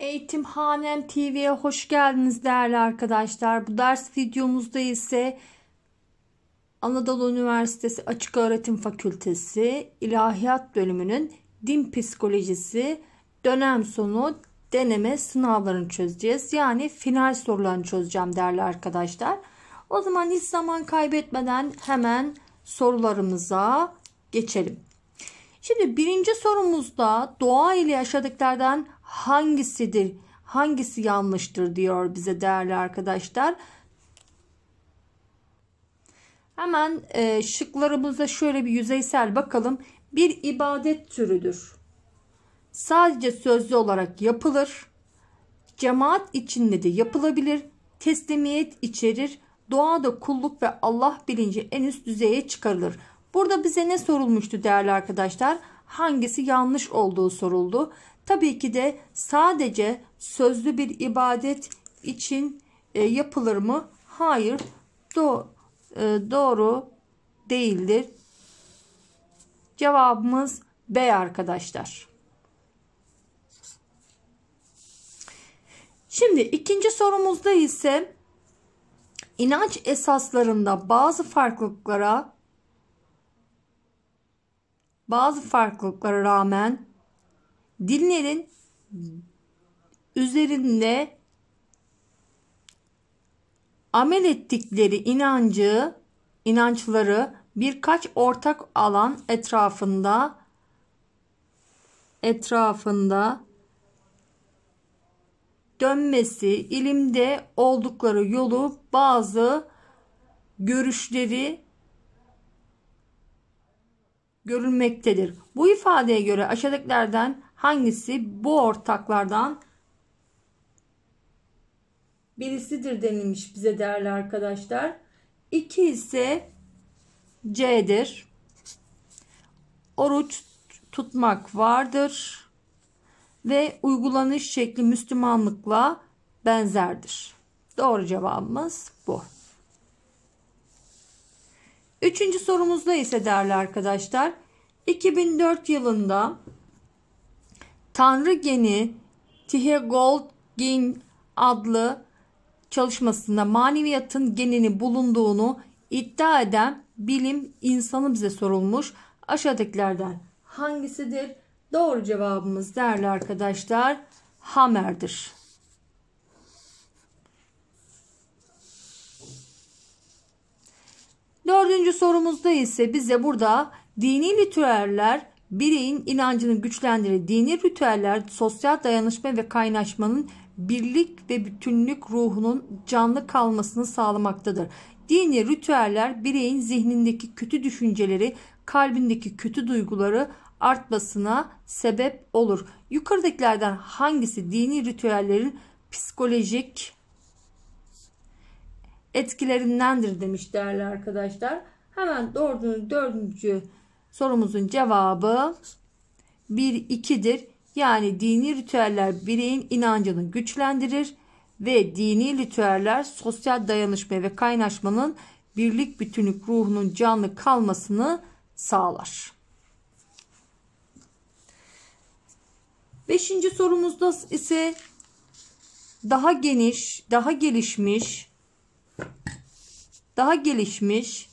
Eğitimhanem TV'ye hoş geldiniz değerli arkadaşlar. Bu ders videomuzda ise Anadolu Üniversitesi Açık Öğretim Fakültesi İlahiyat Bölümünün Din Psikolojisi dönem sonu deneme sınavlarını çözeceğiz. Yani final sorularını çözeceğim değerli arkadaşlar. O zaman hiç zaman kaybetmeden hemen sorularımıza geçelim. Şimdi birinci sorumuzda doğa ile yaşadıklardan hangisidir? Hangisi yanlıştır diyor bize değerli arkadaşlar. Hemen e, şıklarımıza şöyle bir yüzeysel bakalım. Bir ibadet türüdür. Sadece sözlü olarak yapılır. Cemaat içinde de yapılabilir. Teslimiyet içerir. Doğada kulluk ve Allah bilinci en üst düzeye çıkarılır. Burada bize ne sorulmuştu değerli arkadaşlar? Hangisi yanlış olduğu soruldu. Tabii ki de sadece sözlü bir ibadet için e, yapılır mı? Hayır. Do e, doğru değildir. Cevabımız B arkadaşlar. Şimdi ikinci sorumuzda ise inanç esaslarında bazı farklılıklara bazı farklılıklara rağmen Dinlerin üzerinde amel ettikleri inancı, inançları birkaç ortak alan etrafında etrafında dönmesi, ilimde oldukları yolu bazı görüşleri görülmektedir. Bu ifadeye göre aşağıdakilerden hangisi bu ortaklardan birisidir denilmiş bize değerli arkadaşlar. 2 ise C'dir. Oruç tutmak vardır ve uygulanış şekli Müslümanlıkla benzerdir. Doğru cevabımız bu. Üçüncü sorumuzda ise değerli arkadaşlar 2004 yılında Tanrı Geni Tihe Goldgin adlı çalışmasında maneviyatın genini bulunduğunu iddia eden bilim insanı bize sorulmuş. Aşağıdakilerden hangisidir? Doğru cevabımız değerli arkadaşlar Hamer'dir. Dördüncü sorumuzda ise bize burada dini ritüeller bireyin inancının güçlendirildiğini ritüeller sosyal dayanışma ve kaynaşmanın birlik ve bütünlük ruhunun canlı kalmasını sağlamaktadır. Dini ritüeller bireyin zihnindeki kötü düşünceleri, kalbindeki kötü duyguları artmasına sebep olur. Yukarıdakilerden hangisi dini ritüellerin psikolojik etkilerindendir demiş değerli arkadaşlar. Hemen dördüncü, dördüncü Sorumuzun cevabı 1-2'dir. Yani dini ritüeller bireyin inancını güçlendirir ve dini ritüeller sosyal dayanışma ve kaynaşmanın birlik bütünlük ruhunun canlı kalmasını sağlar. Beşinci sorumuzda ise daha geniş, daha gelişmiş, daha gelişmiş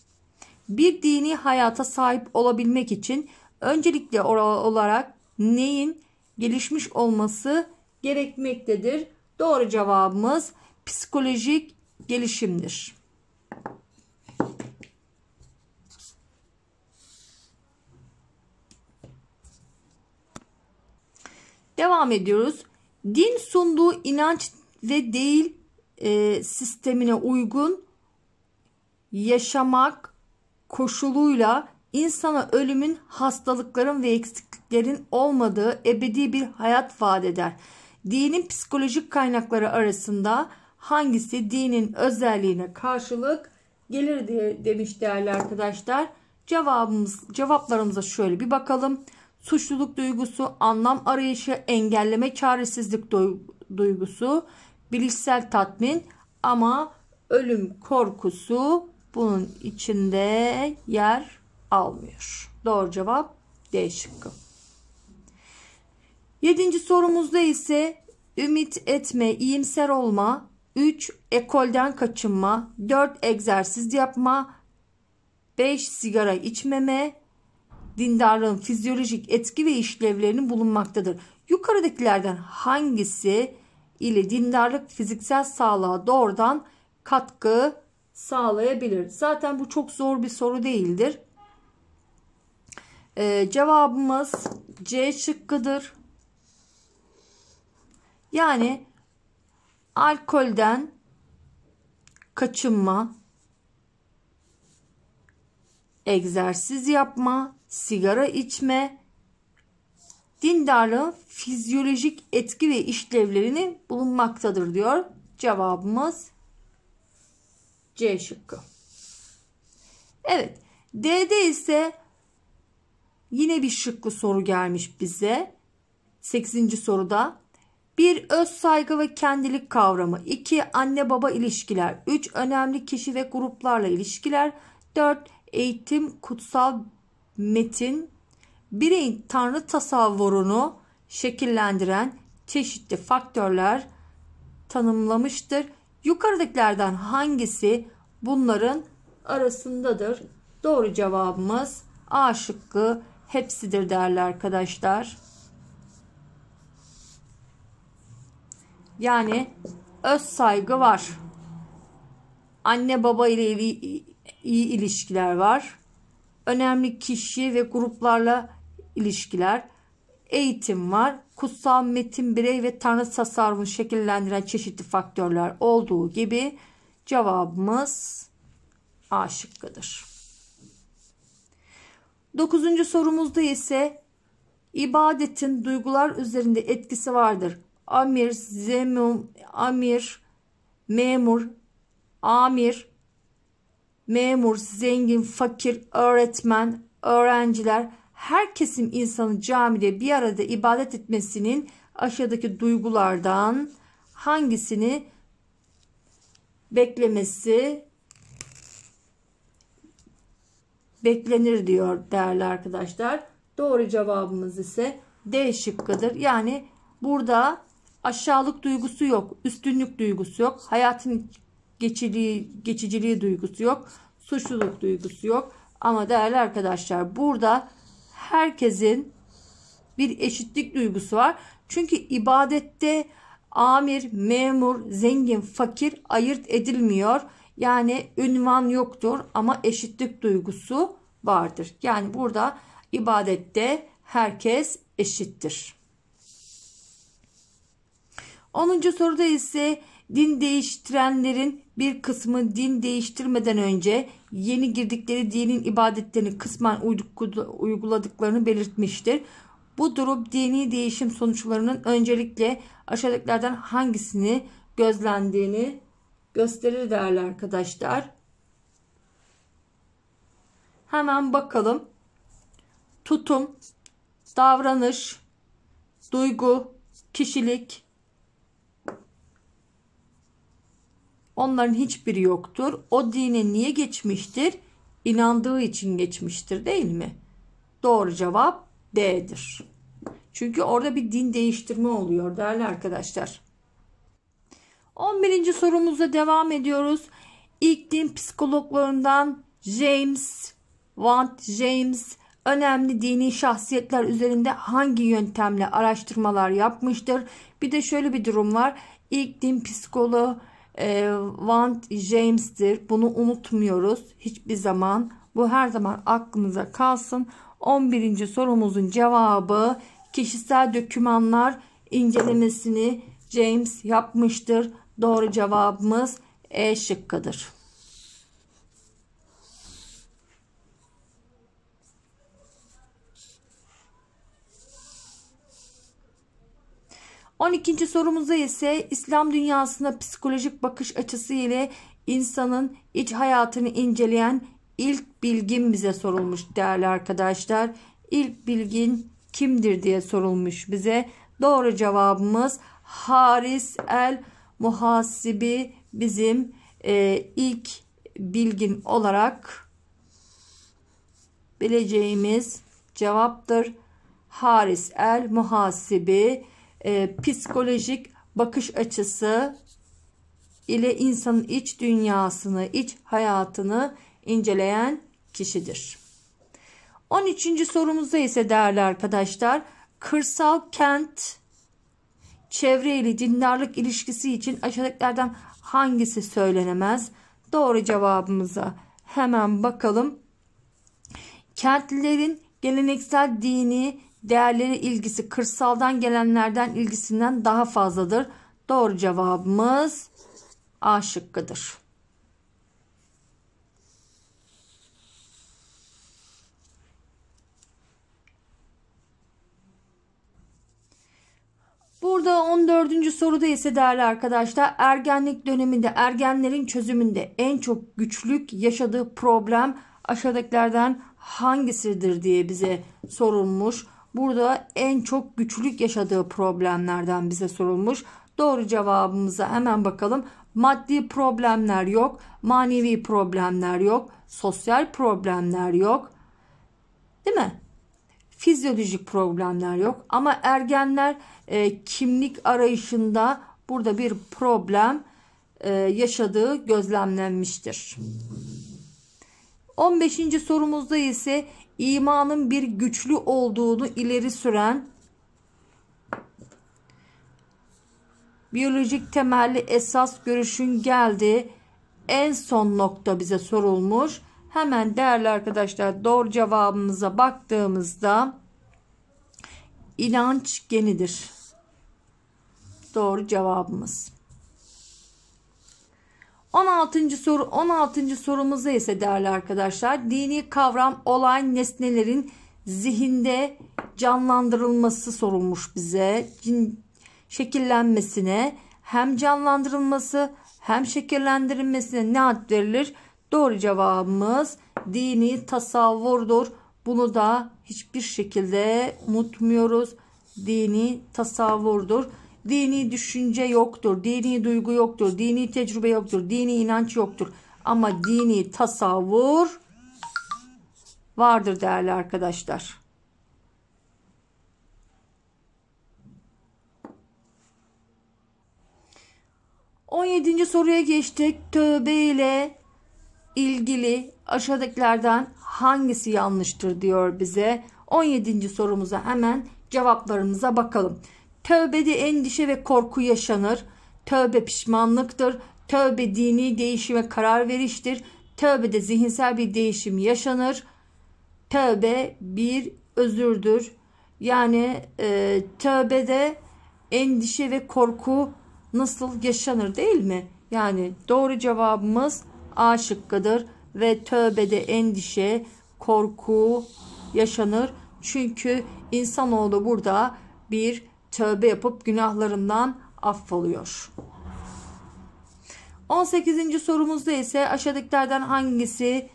bir dini hayata sahip olabilmek için öncelikle olarak neyin gelişmiş olması gerekmektedir? Doğru cevabımız psikolojik gelişimdir. Devam ediyoruz. Din sunduğu inanç ve değil e, sistemine uygun yaşamak koşuluyla insana ölümün, hastalıkların ve eksikliklerin olmadığı ebedi bir hayat vaat eder. Dinin psikolojik kaynakları arasında hangisi dinin özelliğine karşılık gelir diye demiş değerli arkadaşlar. Cevabımız, cevaplarımıza şöyle bir bakalım. Suçluluk duygusu, anlam arayışı, engelleme çaresizlik duygusu, bilişsel tatmin ama ölüm korkusu bunun içinde yer almıyor. Doğru cevap D şıkkı. Yedinci sorumuzda ise ümit etme, iyimser olma, 3. Ekolden kaçınma. 4. Egzersiz yapma. 5. Sigara içmeme. Dindarlığın fizyolojik etki ve işlevlerinin bulunmaktadır. Yukarıdakilerden hangisi ile dindarlık fiziksel sağlığa doğrudan katkı sağlayabilir. Zaten bu çok zor bir soru değildir. Ee, cevabımız C şıkkıdır. Yani alkolden kaçınma, egzersiz yapma, sigara içme, dindarlığın fizyolojik etki ve işlevlerini bulunmaktadır diyor. Cevabımız C şıkkı. Evet. D'de ise yine bir şıklı soru gelmiş bize. 8. soruda bir öz saygı ve kendilik kavramı. 2. Anne baba ilişkiler. 3. Önemli kişi ve gruplarla ilişkiler. 4. Eğitim kutsal metin. Bireyin tanrı tasavvurunu şekillendiren çeşitli faktörler tanımlamıştır. Yukarıdakilerden hangisi bunların arasındadır? Doğru cevabımız A şıkkı hepsidir değerli arkadaşlar. Yani öz saygı var. Anne baba ile iyi ilişkiler var. Önemli kişi ve gruplarla ilişkiler, eğitim var kutsal metin birey ve tanrı tasarrufunu şekillendiren çeşitli faktörler olduğu gibi cevabımız A şıkkıdır. Dokuzuncu sorumuzda ise ibadetin duygular üzerinde etkisi vardır. Amir, zemum, amir, memur, amir, memur, zengin, fakir, öğretmen, öğrenciler, her kesim insanı camide bir arada ibadet etmesinin aşağıdaki duygulardan hangisini beklemesi beklenir diyor değerli arkadaşlar. Doğru cevabımız ise D şıkkıdır. Yani burada aşağılık duygusu yok, üstünlük duygusu yok, hayatın geçiciliği, geçiciliği duygusu yok, suçluluk duygusu yok. Ama değerli arkadaşlar burada herkesin bir eşitlik duygusu var. Çünkü ibadette amir, memur, zengin, fakir ayırt edilmiyor. Yani ünvan yoktur ama eşitlik duygusu vardır. Yani burada ibadette herkes eşittir. 10. soruda ise din değiştirenlerin bir kısmı din değiştirmeden önce yeni girdikleri dinin ibadetlerini kısmen uyguladıklarını belirtmiştir. Bu durum dini değişim sonuçlarının öncelikle aşağıdakilerden hangisini gözlendiğini gösterir değerli arkadaşlar. Hemen bakalım. Tutum, davranış, duygu, kişilik, Onların hiçbiri yoktur. O dine niye geçmiştir? İnandığı için geçmiştir değil mi? Doğru cevap D'dir. Çünkü orada bir din değiştirme oluyor değerli arkadaşlar. 11. sorumuzla devam ediyoruz. İlk din psikologlarından James Want James önemli dini şahsiyetler üzerinde hangi yöntemle araştırmalar yapmıştır? Bir de şöyle bir durum var. İlk din psikoloğu e, Want James'tir. Bunu unutmuyoruz hiçbir zaman. Bu her zaman aklınıza kalsın. 11. sorumuzun cevabı kişisel dokümanlar incelemesini James yapmıştır. Doğru cevabımız E şıkkıdır. 12. sorumuzda ise İslam dünyasına psikolojik bakış açısı ile insanın iç hayatını inceleyen ilk bilgin bize sorulmuş değerli arkadaşlar. İlk bilgin kimdir diye sorulmuş bize. Doğru cevabımız Haris el Muhasibi bizim e, ilk bilgin olarak bileceğimiz cevaptır. Haris el Muhasibi e, psikolojik bakış açısı ile insanın iç dünyasını, iç hayatını inceleyen kişidir. 13. sorumuzda ise değerli arkadaşlar, kırsal kent çevre ile dindarlık ilişkisi için aşağıdakilerden hangisi söylenemez? Doğru cevabımıza hemen bakalım. Kentlilerin geleneksel dini değerleri ilgisi kırsaldan gelenlerden ilgisinden daha fazladır. Doğru cevabımız A şıkkıdır. Burada 14. soruda ise değerli arkadaşlar ergenlik döneminde ergenlerin çözümünde en çok güçlük yaşadığı problem aşağıdakilerden hangisidir diye bize sorulmuş. Burada en çok güçlük yaşadığı problemlerden bize sorulmuş. Doğru cevabımıza hemen bakalım. Maddi problemler yok, manevi problemler yok, sosyal problemler yok. Değil mi? Fizyolojik problemler yok ama ergenler e, kimlik arayışında burada bir problem e, yaşadığı gözlemlenmiştir. 15. sorumuzda ise imanın bir güçlü olduğunu ileri süren biyolojik temelli esas görüşün geldiği en son nokta bize sorulmuş. Hemen değerli arkadaşlar doğru cevabımıza baktığımızda inanç genidir. Doğru cevabımız. 16. soru 16. sorumuzda ise değerli arkadaşlar dini kavram olay nesnelerin zihinde canlandırılması sorulmuş bize. Cin, şekillenmesine hem canlandırılması hem şekillendirilmesine ne ad verilir? Doğru cevabımız dini tasavvurdur. Bunu da hiçbir şekilde unutmuyoruz. Dini tasavvurdur. Dini düşünce yoktur, dini duygu yoktur, dini tecrübe yoktur, dini inanç yoktur. Ama dini tasavvur vardır değerli arkadaşlar. On yedinci soruya geçtik. Tövbe ile ilgili aşağıdakilerden hangisi yanlıştır diyor bize. 17. sorumuza hemen cevaplarımıza bakalım. Tövbede endişe ve korku yaşanır. Tövbe pişmanlıktır. Tövbe dini değişime karar veriştir. Tövbede zihinsel bir değişim yaşanır. Tövbe bir özürdür. Yani e, tövbede endişe ve korku nasıl yaşanır değil mi? Yani doğru cevabımız A şıkkıdır ve tövbede endişe, korku yaşanır. Çünkü insanoğlu burada bir tövbe yapıp günahlarından affoluyor. 18. sorumuzda ise aşağıdakilerden hangisi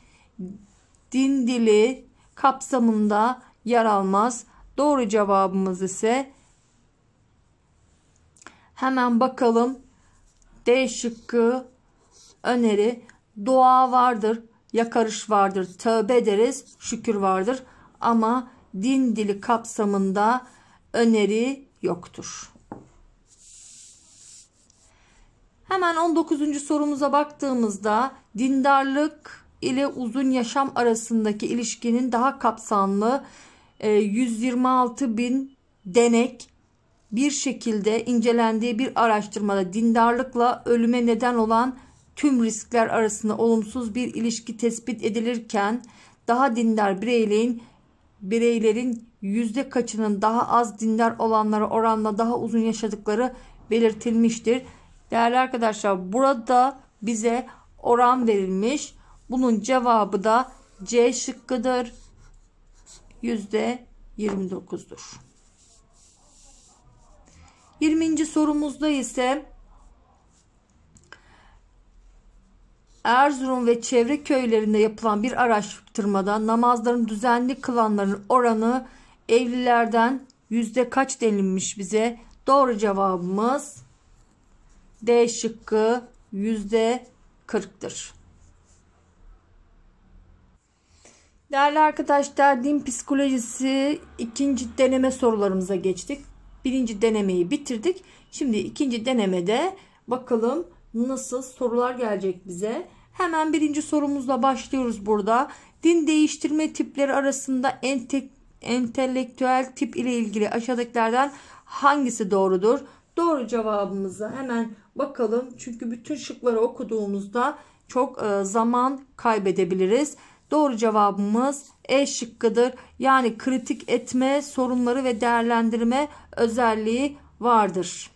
din dili kapsamında yer almaz? Doğru cevabımız ise hemen bakalım. D şıkkı öneri dua vardır, yakarış vardır, tövbe deriz, şükür vardır. Ama din dili kapsamında öneri yoktur. Hemen 19. sorumuza baktığımızda dindarlık ile uzun yaşam arasındaki ilişkinin daha kapsamlı 126 e, bin denek bir şekilde incelendiği bir araştırmada dindarlıkla ölüme neden olan tüm riskler arasında olumsuz bir ilişki tespit edilirken daha dindar bireylerin bireylerin yüzde kaçının daha az dindar olanlara oranla daha uzun yaşadıkları belirtilmiştir. Değerli arkadaşlar burada bize oran verilmiş. Bunun cevabı da C şıkkıdır. Yüzde 29'dur. 20. sorumuzda ise Erzurum ve çevre köylerinde yapılan bir araştırmada namazların düzenli kılanların oranı evlilerden yüzde kaç denilmiş bize? Doğru cevabımız D şıkkı yüzde 40'tır. Değerli arkadaşlar din psikolojisi ikinci deneme sorularımıza geçtik. Birinci denemeyi bitirdik. Şimdi ikinci denemede bakalım nasıl sorular gelecek bize. Hemen birinci sorumuzla başlıyoruz burada. Din değiştirme tipleri arasında ente, entelektüel tip ile ilgili aşağıdakilerden hangisi doğrudur? Doğru cevabımızı hemen bakalım. Çünkü bütün şıkları okuduğumuzda çok e, zaman kaybedebiliriz. Doğru cevabımız E şıkkıdır. Yani kritik etme, sorunları ve değerlendirme özelliği vardır.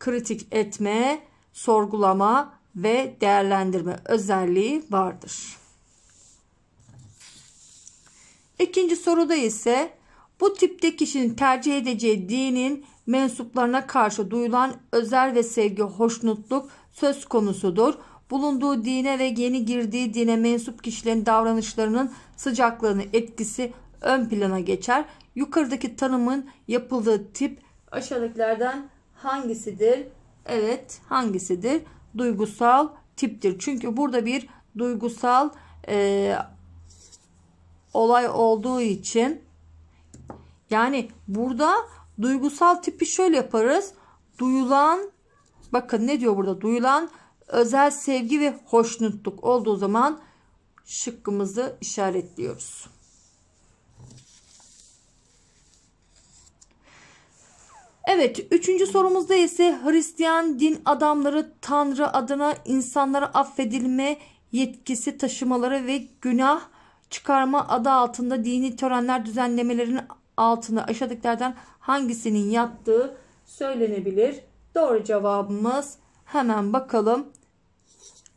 Kritik etme, sorgulama ve değerlendirme özelliği vardır. İkinci soruda ise bu tipte kişinin tercih edeceği dinin mensuplarına karşı duyulan özel ve sevgi, hoşnutluk söz konusudur. Bulunduğu dine ve yeni girdiği dine mensup kişilerin davranışlarının sıcaklığını etkisi ön plana geçer. Yukarıdaki tanımın yapıldığı tip aşağıdakilerden hangisidir? Evet hangisidir? Duygusal tiptir. Çünkü burada bir duygusal e, olay olduğu için yani burada duygusal tipi şöyle yaparız. Duyulan bakın ne diyor burada? Duyulan özel sevgi ve hoşnutluk olduğu zaman şıkkımızı işaretliyoruz. Evet, üçüncü sorumuzda ise Hristiyan din adamları Tanrı adına insanlara affedilme yetkisi taşımaları ve günah çıkarma adı altında dini törenler düzenlemelerinin altında aşağıdakilerden hangisinin yattığı söylenebilir? Doğru cevabımız hemen bakalım.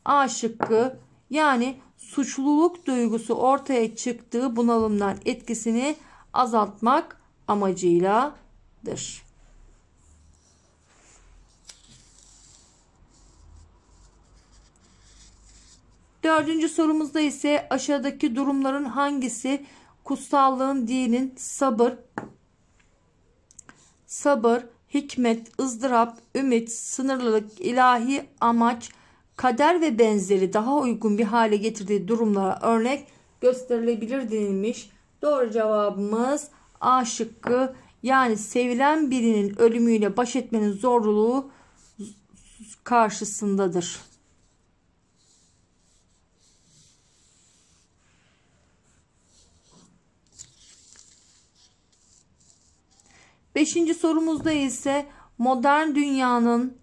A şıkkı yani suçluluk duygusu ortaya çıktığı bunalımdan etkisini azaltmak amacıyladır. Dördüncü sorumuzda ise aşağıdaki durumların hangisi kutsallığın, dinin, sabır, sabır, hikmet, ızdırap, ümit, sınırlılık, ilahi amaç, kader ve benzeri daha uygun bir hale getirdiği durumlara örnek gösterilebilir denilmiş. Doğru cevabımız A şıkkı yani sevilen birinin ölümüyle baş etmenin zorluğu karşısındadır. Beşinci sorumuzda ise modern dünyanın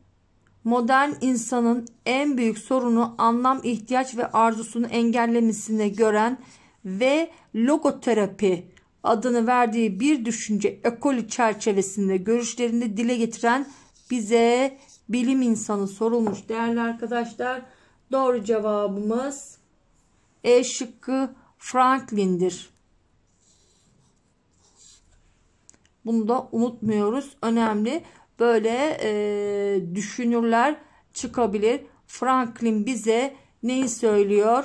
modern insanın en büyük sorunu anlam, ihtiyaç ve arzusunu engellemesine gören ve logoterapi adını verdiği bir düşünce ekolü çerçevesinde görüşlerini dile getiren bize bilim insanı sorulmuş değerli arkadaşlar. Doğru cevabımız E şıkkı Franklin'dir. Bunu da unutmuyoruz. Önemli böyle e, düşünürler çıkabilir. Franklin bize neyi söylüyor?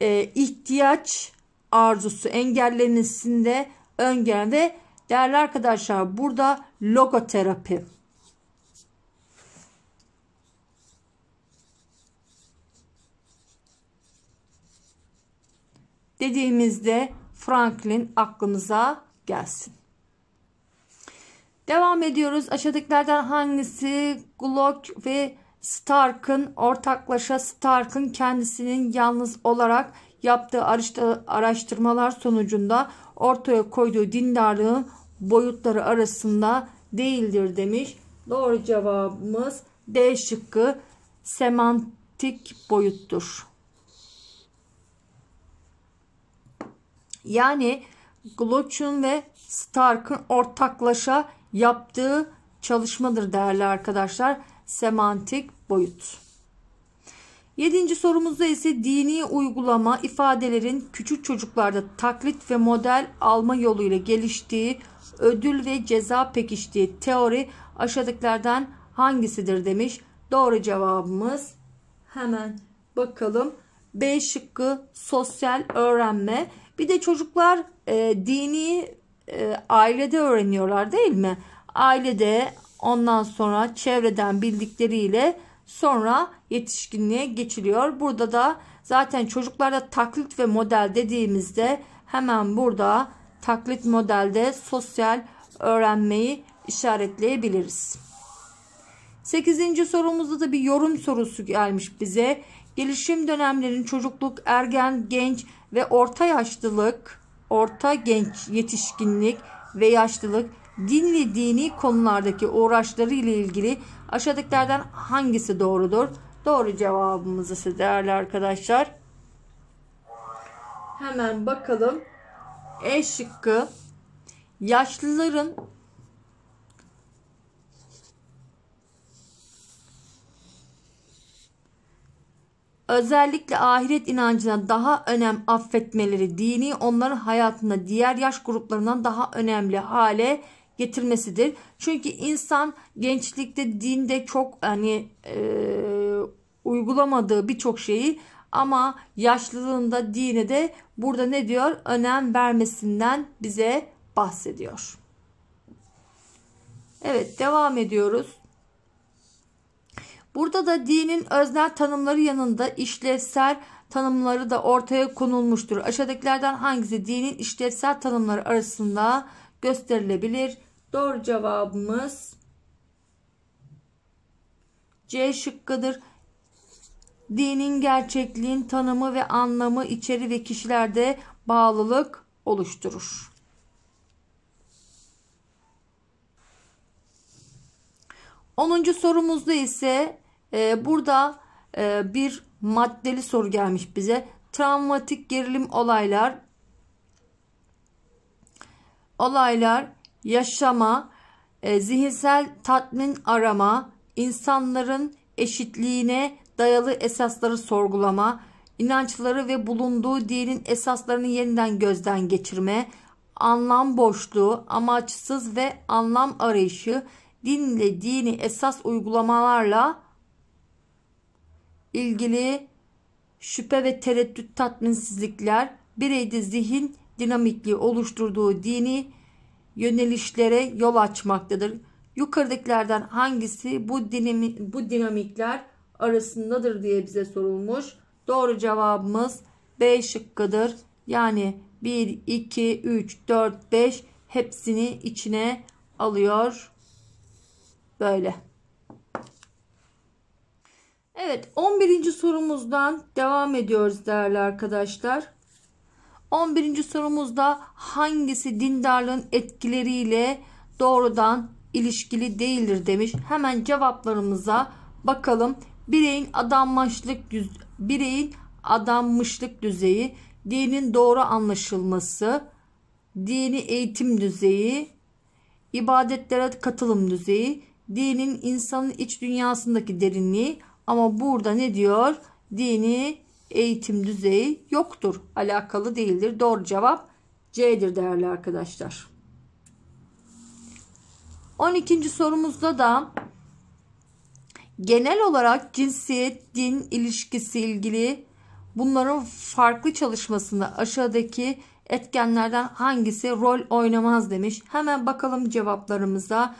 E, ihtiyaç arzusu engellenişinde ön ve değerli arkadaşlar burada logoterapi. dediğimizde Franklin aklımıza gelsin. Devam ediyoruz. Aşağıdakilerden hangisi Glock ve Stark'ın ortaklaşa Stark'ın kendisinin yalnız olarak yaptığı araştırmalar sonucunda ortaya koyduğu dindarlığın boyutları arasında değildir demiş. Doğru cevabımız D şıkkı semantik boyuttur. Yani Glock'un ve Stark'ın ortaklaşa yaptığı çalışmadır değerli arkadaşlar. Semantik boyut. Yedinci sorumuzda ise dini uygulama ifadelerin küçük çocuklarda taklit ve model alma yoluyla geliştiği ödül ve ceza pekiştiği teori aşağıdakilerden hangisidir demiş. Doğru cevabımız hemen bakalım. B şıkkı sosyal öğrenme. Bir de çocuklar e, dini e, ailede öğreniyorlar değil mi? Ailede ondan sonra çevreden bildikleriyle sonra yetişkinliğe geçiliyor. Burada da zaten çocuklarda taklit ve model dediğimizde hemen burada taklit modelde sosyal öğrenmeyi işaretleyebiliriz. 8. sorumuzda da bir yorum sorusu gelmiş bize. Gelişim dönemlerinin çocukluk, ergen, genç ve orta yaşlılık orta genç yetişkinlik ve yaşlılık, din ve dini konulardaki uğraşları ile ilgili aşağıdakilerden hangisi doğrudur? Doğru cevabımız ise değerli arkadaşlar. Hemen bakalım. E şıkkı yaşlıların özellikle ahiret inancına daha önem affetmeleri dini onların hayatında diğer yaş gruplarından daha önemli hale getirmesidir. Çünkü insan gençlikte dinde çok hani e, uygulamadığı birçok şeyi ama yaşlılığında dine de burada ne diyor? Önem vermesinden bize bahsediyor. Evet devam ediyoruz. Burada da dinin öznel tanımları yanında işlevsel tanımları da ortaya konulmuştur. Aşağıdakilerden hangisi dinin işlevsel tanımları arasında gösterilebilir? Doğru cevabımız C şıkkıdır. Dinin gerçekliğin tanımı ve anlamı içeri ve kişilerde bağlılık oluşturur. Onuncu sorumuzda ise e, burada e, bir maddeli soru gelmiş bize. Travmatik gerilim olaylar olaylar yaşama, e, zihinsel tatmin arama, insanların eşitliğine dayalı esasları sorgulama, inançları ve bulunduğu dinin esaslarını yeniden gözden geçirme, anlam boşluğu, amaçsız ve anlam arayışı, dinle dini esas uygulamalarla ilgili şüphe ve tereddüt tatminsizlikler bireyde zihin dinamikliği oluşturduğu dini yönelişlere yol açmaktadır. Yukarıdakilerden hangisi bu, dinami, bu dinamikler arasındadır diye bize sorulmuş. Doğru cevabımız B şıkkıdır. Yani 1, 2, 3, 4, 5 hepsini içine alıyor. Böyle. Evet 11. sorumuzdan devam ediyoruz değerli arkadaşlar. 11. sorumuzda hangisi dindarlığın etkileriyle doğrudan ilişkili değildir demiş. Hemen cevaplarımıza bakalım. Bireyin adanmışlık bireyin adanmışlık düzeyi, dinin doğru anlaşılması, dini eğitim düzeyi, ibadetlere katılım düzeyi, dinin insanın iç dünyasındaki derinliği, ama burada ne diyor? Dini eğitim düzeyi yoktur. Alakalı değildir. Doğru cevap C'dir değerli arkadaşlar. 12. sorumuzda da genel olarak cinsiyet, din ilişkisi ilgili bunların farklı çalışmasında aşağıdaki etkenlerden hangisi rol oynamaz demiş. Hemen bakalım cevaplarımıza.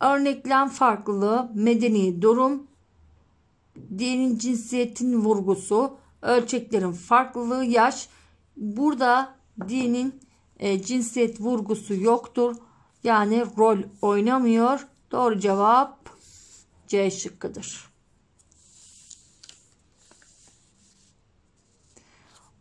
Örneklem farklılığı, medeni durum, Dinin cinsiyetin vurgusu, ölçeklerin farklılığı, yaş. Burada dinin e, cinsiyet vurgusu yoktur. Yani rol oynamıyor. Doğru cevap C şıkkıdır.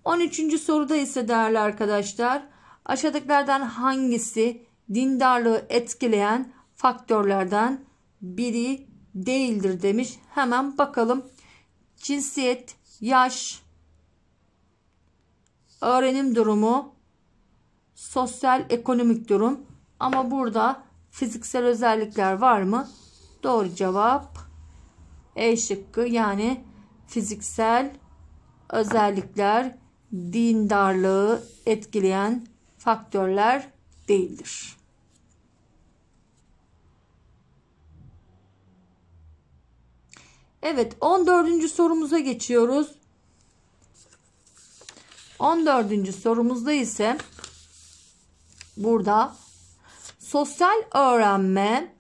13. soruda ise değerli arkadaşlar aşağıdakilerden hangisi dindarlığı etkileyen faktörlerden biri değildir demiş. Hemen bakalım. Cinsiyet, yaş, öğrenim durumu, sosyal ekonomik durum. Ama burada fiziksel özellikler var mı? Doğru cevap E şıkkı yani fiziksel özellikler dindarlığı etkileyen faktörler değildir. Evet 14. sorumuza geçiyoruz. 14. sorumuzda ise burada sosyal öğrenme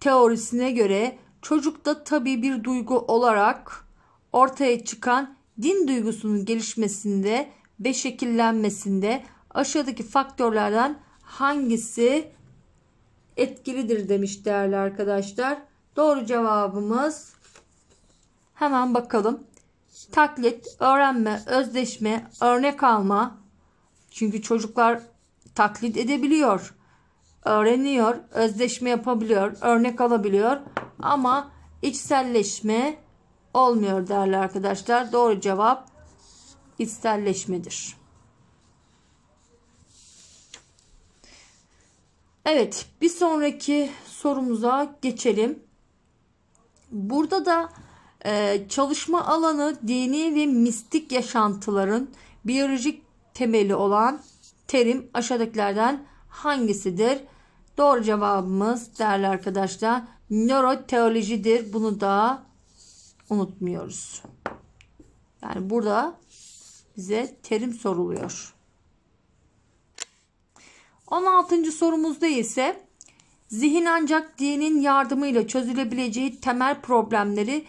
teorisine göre çocukta tabi bir duygu olarak ortaya çıkan din duygusunun gelişmesinde ve şekillenmesinde aşağıdaki faktörlerden hangisi etkilidir demiş değerli arkadaşlar. Doğru cevabımız hemen bakalım. Taklit, öğrenme, özdeşme, örnek alma. Çünkü çocuklar taklit edebiliyor. Öğreniyor, özdeşme yapabiliyor, örnek alabiliyor ama içselleşme olmuyor değerli arkadaşlar. Doğru cevap içselleşmedir. Evet, bir sonraki sorumuza geçelim. Burada da e, çalışma alanı dini ve mistik yaşantıların biyolojik temeli olan terim aşağıdakilerden hangisidir? Doğru cevabımız değerli arkadaşlar nöroteolojidir. Bunu da unutmuyoruz. Yani burada bize terim soruluyor. 16. sorumuzda ise Zihin ancak dinin yardımıyla çözülebileceği temel problemleri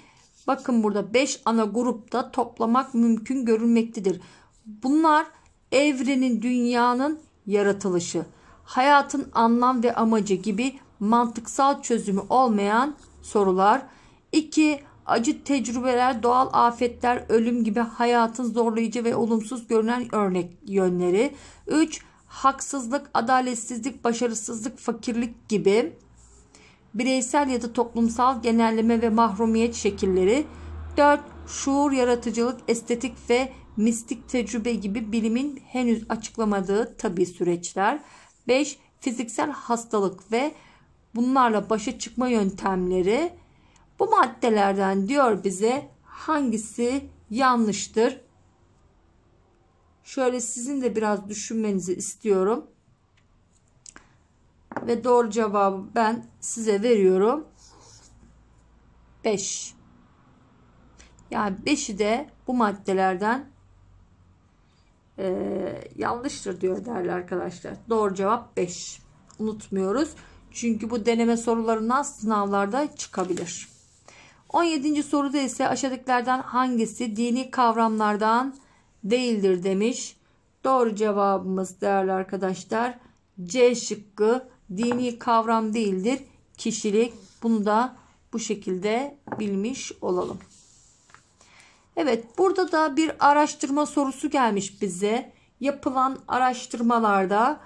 bakın burada 5 ana grupta toplamak mümkün görülmektedir. Bunlar evrenin, dünyanın yaratılışı, hayatın anlam ve amacı gibi mantıksal çözümü olmayan sorular. 2. Acı tecrübeler, doğal afetler, ölüm gibi hayatın zorlayıcı ve olumsuz görünen örnek yönleri. 3 haksızlık, adaletsizlik, başarısızlık, fakirlik gibi bireysel ya da toplumsal genelleme ve mahrumiyet şekilleri 4. Şuur, yaratıcılık, estetik ve mistik tecrübe gibi bilimin henüz açıklamadığı tabi süreçler 5. Fiziksel hastalık ve bunlarla başa çıkma yöntemleri bu maddelerden diyor bize hangisi yanlıştır Şöyle sizin de biraz düşünmenizi istiyorum. Ve doğru cevabı ben size veriyorum. 5. Yani 5'i de bu maddelerden e, yanlıştır diyor değerli arkadaşlar. Doğru cevap 5. Unutmuyoruz. Çünkü bu deneme sorularından sınavlarda çıkabilir. 17. soruda ise aşağıdakilerden hangisi dini kavramlardan değildir demiş. Doğru cevabımız değerli arkadaşlar C şıkkı dini kavram değildir kişilik. Bunu da bu şekilde bilmiş olalım. Evet burada da bir araştırma sorusu gelmiş bize. Yapılan araştırmalarda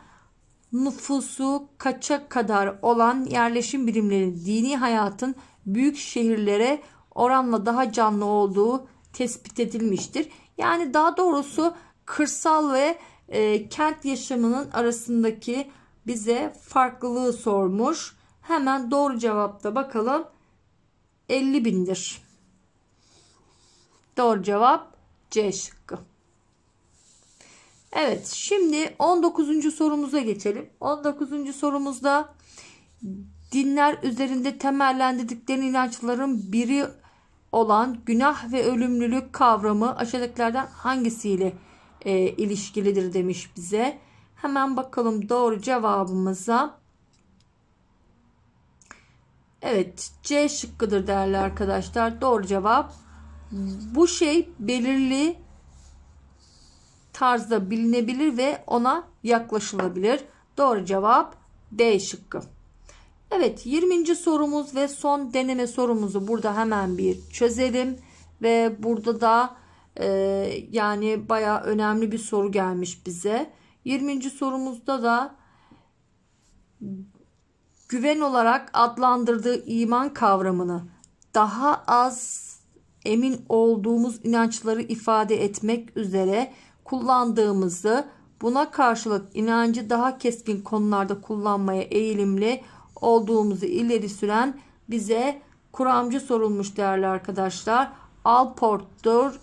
nüfusu kaça kadar olan yerleşim birimlerinin dini hayatın büyük şehirlere oranla daha canlı olduğu tespit edilmiştir. Yani daha doğrusu kırsal ve e, kent yaşamının arasındaki bize farklılığı sormuş. Hemen doğru cevapta bakalım. 50 bindir. Doğru cevap C şıkkı. Evet şimdi 19. sorumuza geçelim. 19. sorumuzda dinler üzerinde temellendirdikleri inançların biri olan günah ve ölümlülük kavramı aşağıdakilerden hangisiyle e, ilişkilidir demiş bize. Hemen bakalım doğru cevabımıza. Evet C şıkkıdır değerli arkadaşlar. Doğru cevap. Bu şey belirli tarzda bilinebilir ve ona yaklaşılabilir. Doğru cevap D şıkkı. Evet 20. sorumuz ve son deneme sorumuzu burada hemen bir çözelim. Ve burada da e, yani baya önemli bir soru gelmiş bize. 20. sorumuzda da güven olarak adlandırdığı iman kavramını daha az emin olduğumuz inançları ifade etmek üzere kullandığımızı buna karşılık inancı daha keskin konularda kullanmaya eğilimli olduğumuzu ileri süren bize kuramcı sorulmuş değerli arkadaşlar. Alport'tur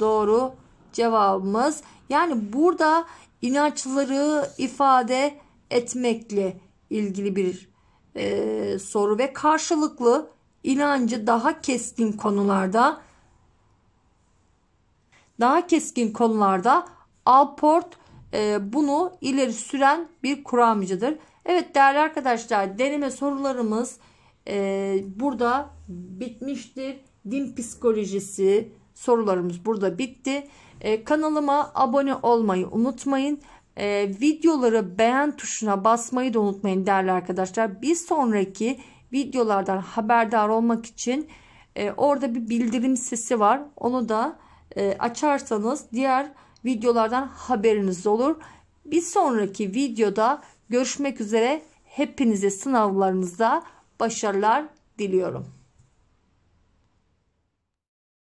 doğru cevabımız. Yani burada inançları ifade etmekle ilgili bir e, soru ve karşılıklı inancı daha keskin konularda daha keskin konularda Alport e, bunu ileri süren bir kuramcıdır. Evet değerli arkadaşlar deneme sorularımız e, burada bitmiştir. Din psikolojisi sorularımız burada bitti. E, kanalıma abone olmayı unutmayın. E, videoları beğen tuşuna basmayı da unutmayın değerli arkadaşlar. Bir sonraki videolardan haberdar olmak için e, orada bir bildirim sesi var. Onu da e, açarsanız diğer videolardan haberiniz olur. Bir sonraki videoda Görüşmek üzere. Hepinize sınavlarınızda başarılar diliyorum.